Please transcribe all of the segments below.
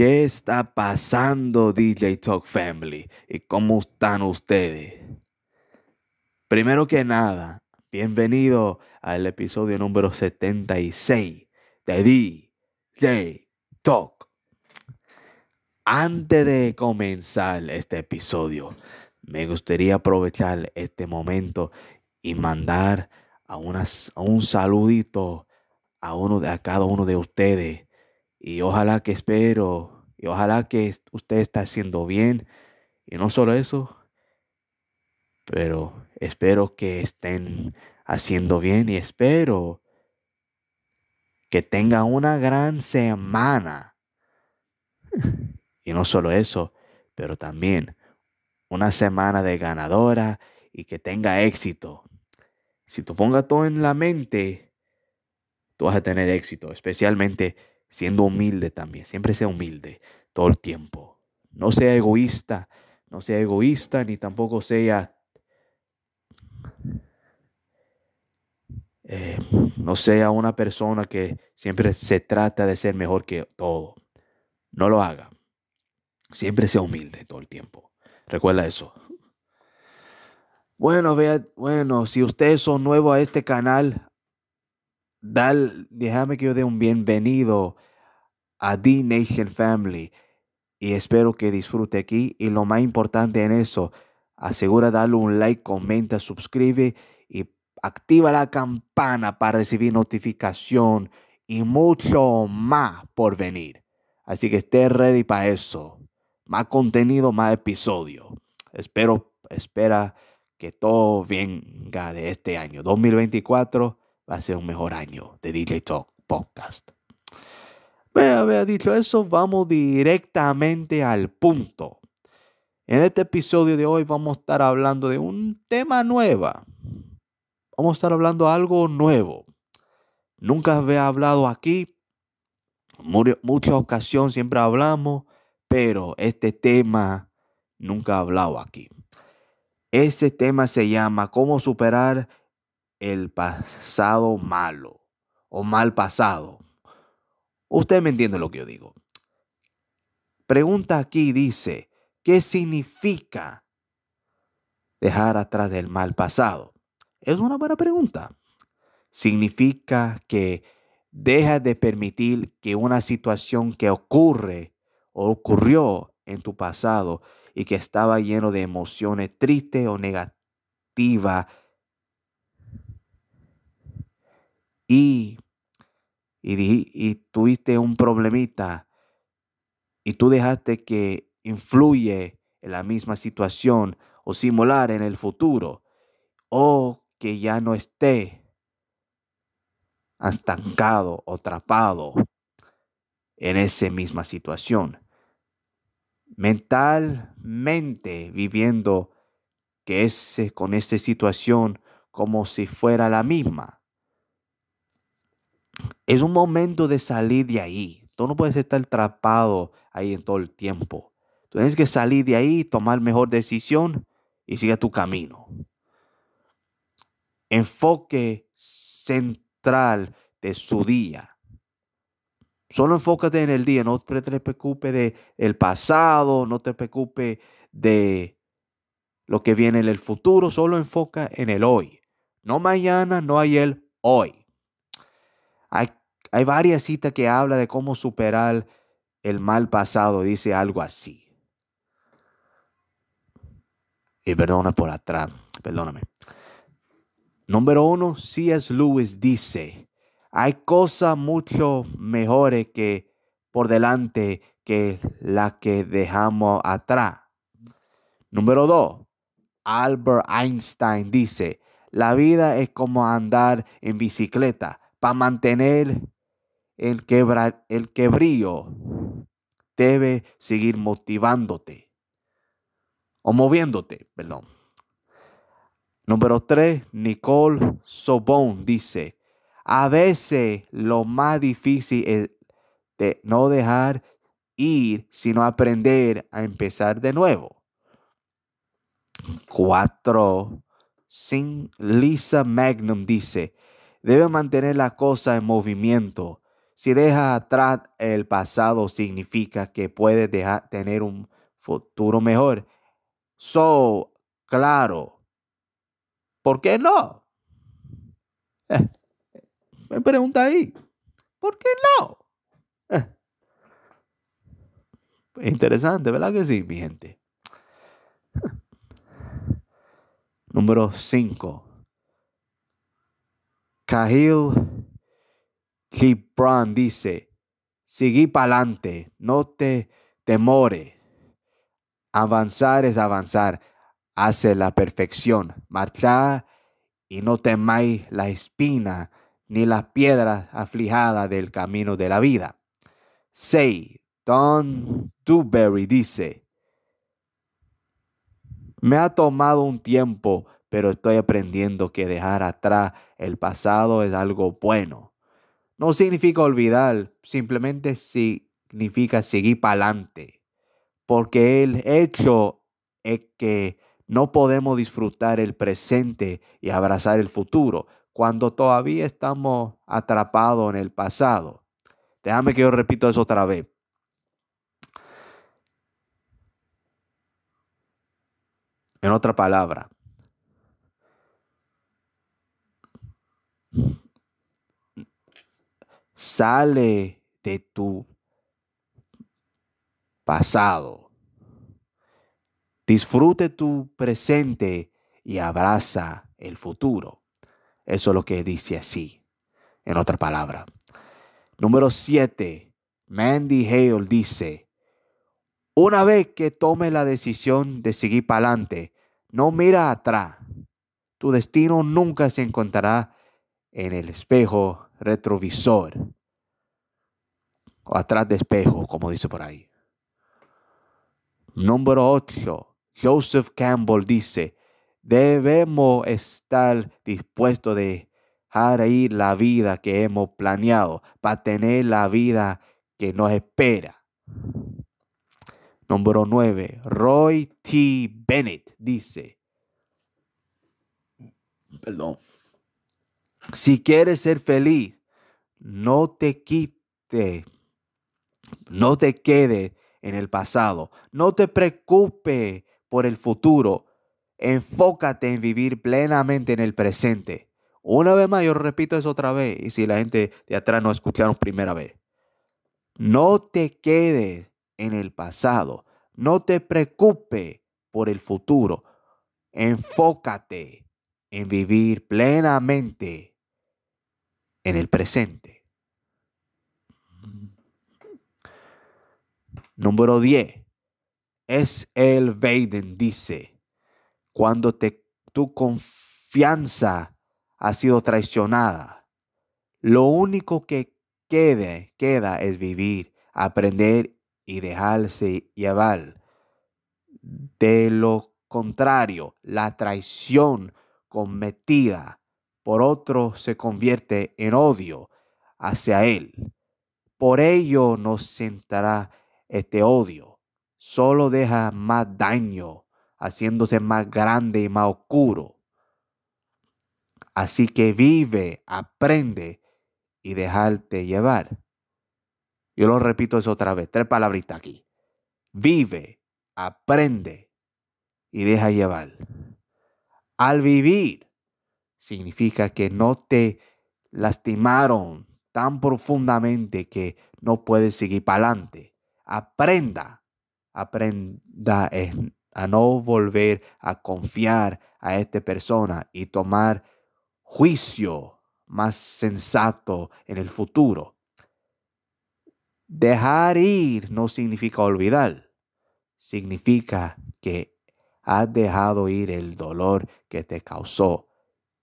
¿Qué está pasando DJ Talk Family? ¿Y cómo están ustedes? Primero que nada, bienvenido al episodio número 76 de DJ Talk. Antes de comenzar este episodio, me gustaría aprovechar este momento y mandar a, unas, un saludito a, uno a cada uno de ustedes y ojalá que espero, y ojalá que usted está haciendo bien, y no solo eso, pero espero que estén haciendo bien y espero que tenga una gran semana. Y no solo eso, pero también una semana de ganadora y que tenga éxito. Si tú pongas todo en la mente, tú vas a tener éxito, especialmente siendo humilde también, siempre sea humilde todo el tiempo. No sea egoísta, no sea egoísta ni tampoco sea, eh, no sea una persona que siempre se trata de ser mejor que todo. No lo haga. Siempre sea humilde todo el tiempo. Recuerda eso. Bueno, vea, bueno, si ustedes son nuevos a este canal, déjame que yo dé un bienvenido a The Nation Family y espero que disfrute aquí y lo más importante en eso, asegura darle un like, comenta, suscribe y activa la campana para recibir notificación y mucho más por venir. Así que esté ready para eso. Más contenido, más episodio. Espero, espera que todo venga de este año 2024 va a ser un mejor año de DJ Talk Podcast. Vea, había dicho eso, vamos directamente al punto. En este episodio de hoy vamos a estar hablando de un tema nueva. Vamos a estar hablando de algo nuevo. Nunca había hablado aquí. Muchas ocasiones siempre hablamos, pero este tema nunca he hablado aquí. Ese tema se llama cómo superar el pasado malo o mal pasado. Usted me entiende lo que yo digo. Pregunta aquí dice, ¿qué significa dejar atrás el mal pasado? Es una buena pregunta. Significa que dejas de permitir que una situación que ocurre o ocurrió en tu pasado y que estaba lleno de emociones tristes o negativas y, tuviste un problemita y tú dejaste que influye en la misma situación o simular en el futuro o que ya no esté estancado o atrapado en esa misma situación. Mentalmente viviendo que ese, con esa situación como si fuera la misma. Es un momento de salir de ahí. Tú no puedes estar atrapado ahí en todo el tiempo. Tú tienes que salir de ahí, tomar mejor decisión y sigue tu camino. Enfoque central de su día. Solo enfócate en el día, no te preocupes del pasado, no te preocupes de lo que viene en el futuro, solo enfoca en el hoy. No mañana, no hay el hoy. Hay varias citas que habla de cómo superar el mal pasado, dice algo así. Y perdona por atrás, perdóname. Número uno, C.S. Lewis dice, hay cosas mucho mejores que por delante que las que dejamos atrás. Número dos, Albert Einstein dice, la vida es como andar en bicicleta. Para mantener el, el quebrío debe seguir motivándote o moviéndote, perdón. Número 3, Nicole Sobón dice, a veces lo más difícil es no dejar ir, sino aprender a empezar de nuevo. 4. Lisa Magnum dice, debe mantener la cosa en movimiento si dejas atrás el pasado, significa que puedes tener un futuro mejor. So, claro. ¿Por qué no? Eh, me pregunta ahí. ¿Por qué no? Eh. Interesante, ¿verdad que sí, mi gente? Número 5. Cahill Brown dice, seguí adelante, no te temores. Avanzar es avanzar hace la perfección. Marcha y no temáis la espina ni las piedras aflijadas del camino de la vida. 6. Don Dewberry dice, me ha tomado un tiempo, pero estoy aprendiendo que dejar atrás el pasado es algo bueno no significa olvidar, simplemente significa seguir para adelante. Porque el hecho es que no podemos disfrutar el presente y abrazar el futuro cuando todavía estamos atrapados en el pasado. Déjame que yo repito eso otra vez. En otra palabra, Sale de tu pasado. Disfrute tu presente y abraza el futuro. Eso es lo que dice así, en otra palabra. Número 7. Mandy Hale dice, una vez que tome la decisión de seguir para adelante, no mira atrás. Tu destino nunca se encontrará en el espejo retrovisor o atrás de espejo, como dice por ahí. Número 8. Joseph Campbell dice, debemos estar dispuestos de dejar ir la vida que hemos planeado para tener la vida que nos espera. Número 9. Roy T. Bennett dice, perdón, si quieres ser feliz, no te quite, no te quede en el pasado, no te preocupe por el futuro, enfócate en vivir plenamente en el presente. Una vez más, yo repito eso otra vez, y si la gente de atrás no escucharon primera vez, no te quedes en el pasado, no te preocupe por el futuro, enfócate en vivir plenamente en el presente. Número 10. Es el Veiden, dice, cuando te, tu confianza ha sido traicionada, lo único que quede, queda es vivir, aprender y dejarse llevar. De lo contrario, la traición cometida por otro se convierte en odio hacia él. Por ello nos sentará este odio. Solo deja más daño, haciéndose más grande y más oscuro. Así que vive, aprende y dejarte llevar. Yo lo repito eso otra vez, tres palabritas aquí. Vive, aprende y deja llevar. Al vivir, Significa que no te lastimaron tan profundamente que no puedes seguir para adelante. Aprenda, aprenda a no volver a confiar a esta persona y tomar juicio más sensato en el futuro. Dejar ir no significa olvidar, significa que has dejado ir el dolor que te causó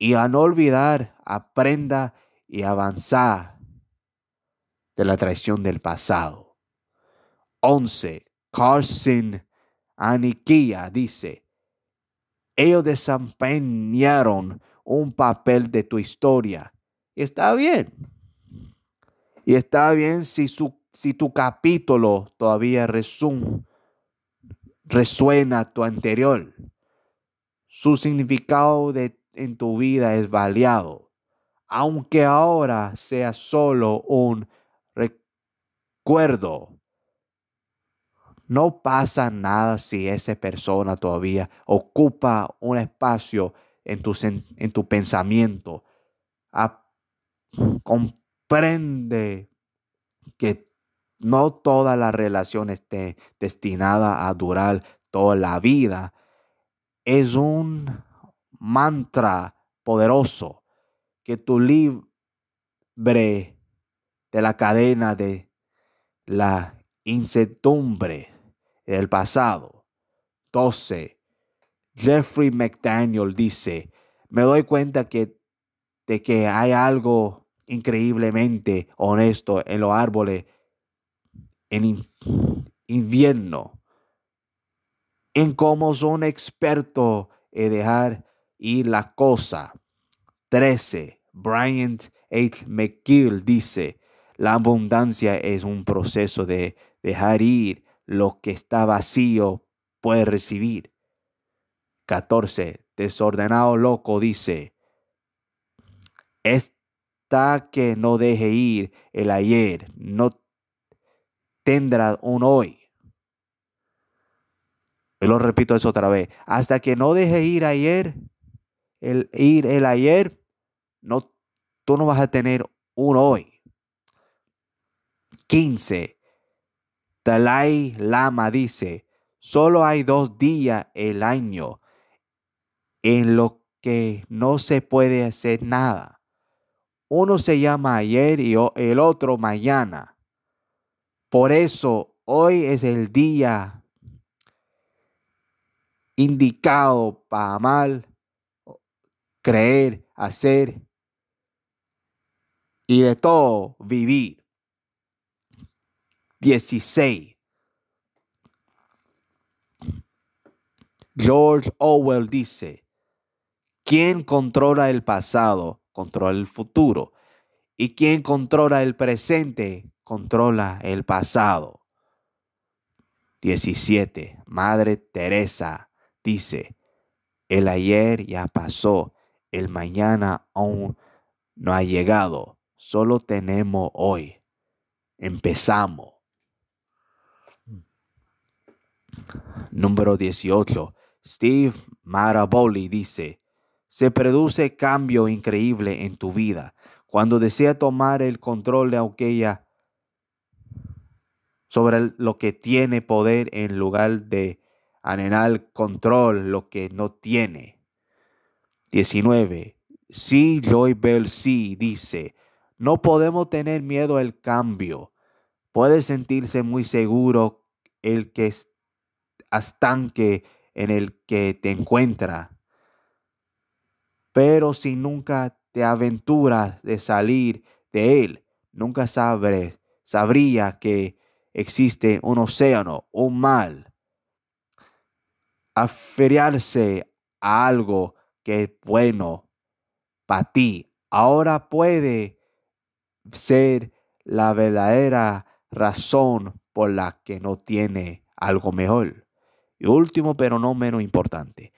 y a no olvidar, aprenda y avanza de la traición del pasado. 11. Carson Aniquia dice, ellos desempeñaron un papel de tu historia. Y está bien. Y está bien si, si tu capítulo todavía resume, resuena tu anterior. Su significado de en tu vida es valiado, aunque ahora sea solo un recuerdo. No pasa nada si esa persona todavía ocupa un espacio en tu, en tu pensamiento. comprende que no toda la relación esté destinada a durar toda la vida. Es un mantra poderoso que tú libre de la cadena de la incertidumbre del pasado. 12. Jeffrey McDaniel dice, me doy cuenta que, de que hay algo increíblemente honesto en los árboles en invierno, en cómo son experto en dejar y la cosa. 13. Bryant H. McGill dice, la abundancia es un proceso de dejar ir lo que está vacío puede recibir. 14. Desordenado loco dice, está que no deje ir el ayer, no tendrá un hoy. Y lo repito eso otra vez. Hasta que no deje ir ayer, el ir el ayer, no, tú no vas a tener uno hoy. 15. Dalai Lama dice, solo hay dos días el año en lo que no se puede hacer nada. Uno se llama ayer y el otro mañana. Por eso hoy es el día indicado para mal creer, hacer y de todo vivir. 16. George Orwell dice, ¿Quién controla el pasado, controla el futuro. Y quien controla el presente, controla el pasado. 17. Madre Teresa dice, el ayer ya pasó, el mañana aún no ha llegado. Solo tenemos hoy. Empezamos. Mm. Número 18. Steve Maraboli dice, se produce cambio increíble en tu vida cuando desea tomar el control de aquella sobre lo que tiene poder en lugar de anhelar control lo que no tiene. 19. Sí, Joy Bell, sí, dice, no podemos tener miedo al cambio. Puede sentirse muy seguro el que estanque en el que te encuentra. Pero si nunca te aventuras de salir de él, nunca sabrás, sabría que existe un océano, un mal. Aferiarse a algo es bueno para ti. Ahora puede ser la verdadera razón por la que no tiene algo mejor. Y último, pero no menos importante.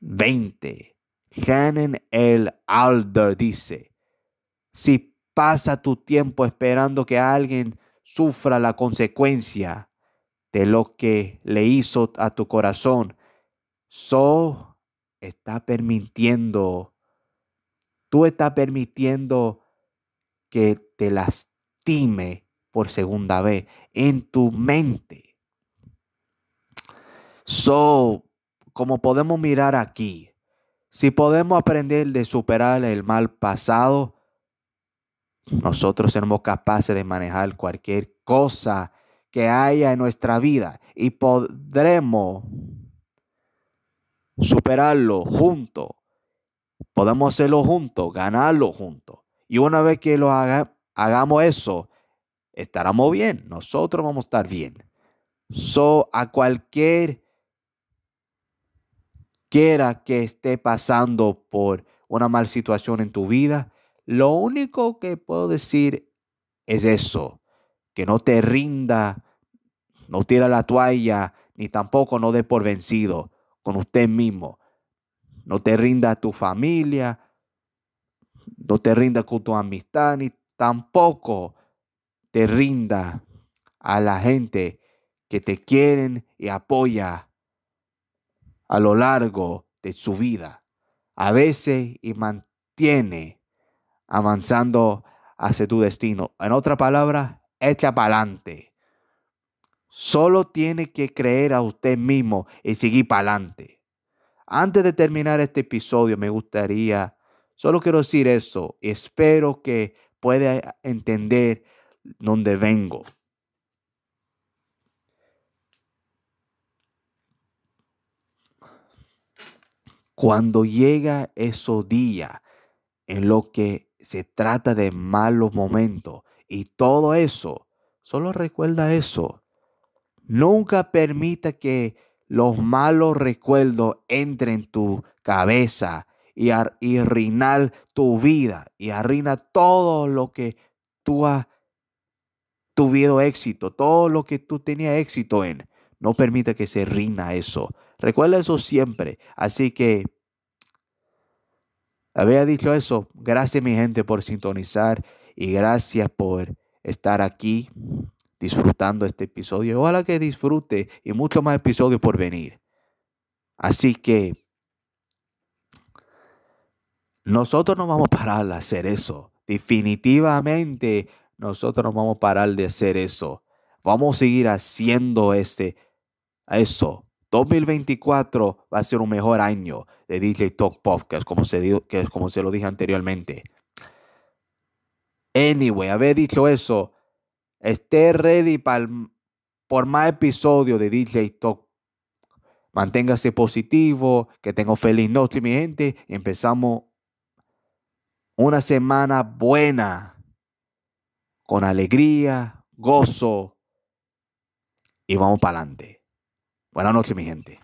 20. Shannon el Alder dice, si pasa tu tiempo esperando que alguien sufra la consecuencia de lo que le hizo a tu corazón, so está permitiendo, tú estás permitiendo que te lastime por segunda vez en tu mente. So, como podemos mirar aquí, si podemos aprender de superar el mal pasado, nosotros seremos capaces de manejar cualquier cosa que haya en nuestra vida y podremos superarlo juntos. Podemos hacerlo juntos, ganarlo juntos. Y una vez que lo hagamos eso, estaremos bien. Nosotros vamos a estar bien. So, a cualquier quiera que esté pasando por una mala situación en tu vida, lo único que puedo decir es eso, que no te rinda, no tira la toalla, ni tampoco no dé por vencido con usted mismo. No te rinda a tu familia, no te rinda con tu amistad, ni tampoco te rinda a la gente que te quieren y apoya a lo largo de su vida. A veces y mantiene avanzando hacia tu destino. En otra palabra, echa para adelante. Solo tiene que creer a usted mismo y seguir para adelante. Antes de terminar este episodio, me gustaría, solo quiero decir eso. Espero que pueda entender dónde vengo. Cuando llega esos día en lo que se trata de malos momentos y todo eso, solo recuerda eso Nunca permita que los malos recuerdos entren en tu cabeza y, arrina tu vida y arruina todo lo que tú has tuvido éxito, todo lo que tú tenías éxito en. No permita que se rina eso. Recuerda eso siempre. Así que había dicho eso. Gracias mi gente por sintonizar y gracias por estar aquí disfrutando este episodio. Ojalá que disfrute y muchos más episodios por venir. Así que nosotros no vamos a parar de hacer eso. Definitivamente nosotros no vamos a parar de hacer eso. Vamos a seguir haciendo este, eso. 2024 va a ser un mejor año de DJ Talk Podcast, como se, dio que, como se lo dije anteriormente. Anyway, haber dicho eso, Esté ready para por más episodios de DJ Talk. Manténgase positivo, que tengo feliz noche, mi gente. Empezamos una semana buena, con alegría, gozo, y vamos para adelante. Buenas noches, mi gente.